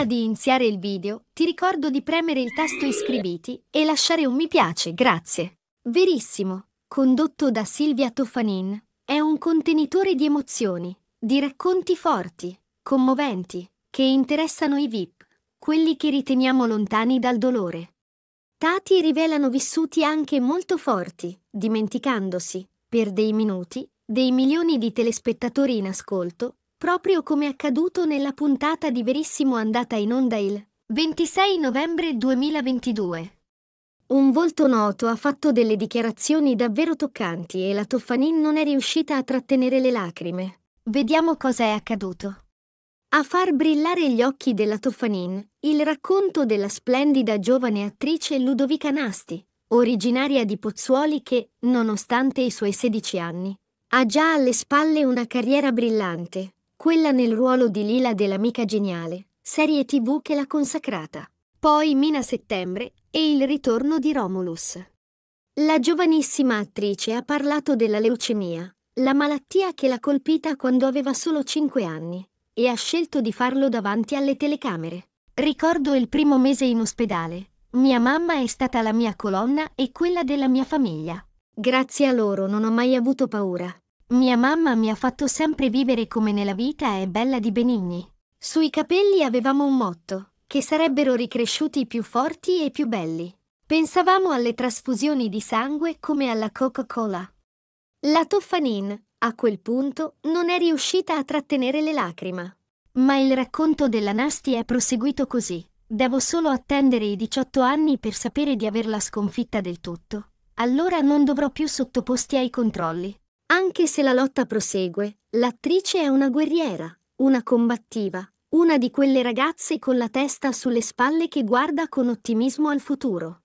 Prima di iniziare il video, ti ricordo di premere il tasto iscriviti e lasciare un mi piace, grazie. Verissimo, condotto da Silvia Tofanin, è un contenitore di emozioni, di racconti forti, commoventi, che interessano i VIP, quelli che riteniamo lontani dal dolore. Tati rivelano vissuti anche molto forti, dimenticandosi, per dei minuti, dei milioni di telespettatori in ascolto, proprio come accaduto nella puntata di Verissimo andata in onda il 26 novembre 2022. Un volto noto ha fatto delle dichiarazioni davvero toccanti e la Toffanin non è riuscita a trattenere le lacrime. Vediamo cosa è accaduto. A far brillare gli occhi della Toffanin, il racconto della splendida giovane attrice Ludovica Nasti, originaria di Pozzuoli che, nonostante i suoi 16 anni, ha già alle spalle una carriera brillante, quella nel ruolo di Lila dell'amica geniale, serie tv che l'ha consacrata. Poi Mina Settembre e il ritorno di Romulus. La giovanissima attrice ha parlato della leucemia, la malattia che l'ha colpita quando aveva solo 5 anni, e ha scelto di farlo davanti alle telecamere. Ricordo il primo mese in ospedale. Mia mamma è stata la mia colonna e quella della mia famiglia. Grazie a loro non ho mai avuto paura, mia mamma mi ha fatto sempre vivere come nella vita è bella di Benigni. Sui capelli avevamo un motto, che sarebbero ricresciuti più forti e più belli. Pensavamo alle trasfusioni di sangue come alla Coca-Cola. La Toffanin, a quel punto, non è riuscita a trattenere le lacrime. Ma il racconto della Nasti è proseguito così. Devo solo attendere i 18 anni per sapere di averla sconfitta del tutto. Allora non dovrò più sottoposti ai controlli. Anche se la lotta prosegue, l'attrice è una guerriera, una combattiva, una di quelle ragazze con la testa sulle spalle che guarda con ottimismo al futuro.